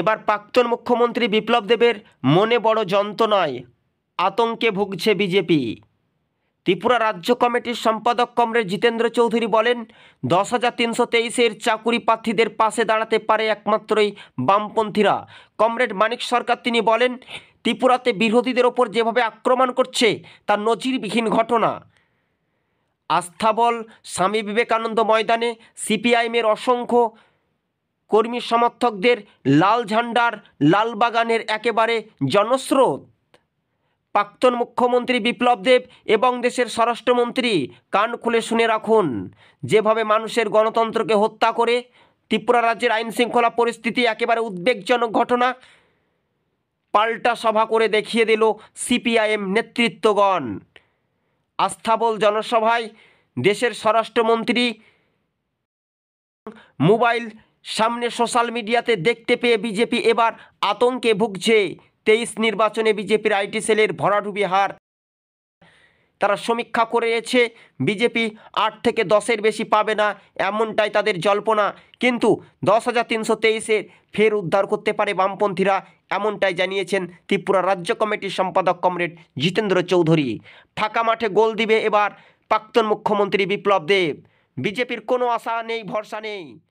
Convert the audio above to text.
এবার প্রাক্তন মুখ্যমন্ত্রী বিপ্লব দেবের মনে বড় যন্ত্রণায় আতঙ্কে ভুগছে বিজেপি ত্রিপুরা রাজ্য কমিটির সম্পাদক কমরেড জিতেন্দ্র চৌধুরী বলেন দশ হাজার তিনশো তেইশের চাকুরি প্রার্থীদের পাশে দাঁড়াতে পারে একমাত্রই বামপন্থীরা কমরেড মানিক সরকার তিনি বলেন ত্রিপুরাতে বিরোধীদের ওপর যেভাবে আক্রমণ করছে তা নজিরবিহীন ঘটনা আস্থাবল স্বামী বিবেকানন্দ ময়দানে সিপিআইএমের অসংখ্য কর্মী সমর্থকদের লাল ঝান্ডার লালবাগানের একেবারে জনস্রোত প্রাক্তন মুখ্যমন্ত্রী বিপ্লব দেব এবং দেশের স্বরাষ্ট্রমন্ত্রী কান খুলে শুনে রাখুন যেভাবে মানুষের গণতন্ত্রকে হত্যা করে ত্রিপুরা রাজ্যের আইন শৃঙ্খলা পরিস্থিতি একেবারে উদ্বেগজনক ঘটনা পাল্টা সভা করে দেখিয়ে দিল সিপিআইএম নেতৃত্বগণ আস্থাবল জনসভায় দেশের স্বরাষ্ট্রমন্ত্রী মোবাইল সামনে সোশ্যাল মিডিয়াতে দেখতে পেয়ে বিজেপি এবার আতঙ্কে ভুগছে তেইশ নির্বাচনে বিজেপির আইটি সেলের ভরাডুবি হার তারা সমীক্ষা করেছে বিজেপি আট থেকে দশের বেশি পাবে না এমনটাই তাদের জল্পনা কিন্তু দশ হাজার তিনশো তেইশের ফের উদ্ধার করতে পারে বামপন্থীরা এমনটাই জানিয়েছেন ত্রিপুরা রাজ্য কমিটির সম্পাদক কমরেড জিতেন্দ্র চৌধুরী ফাঁকা মাঠে গোল দিবে এবার প্রাক্তন মুখ্যমন্ত্রী বিপ্লব দেব বিজেপির কোনো আশা নেই ভরসা নেই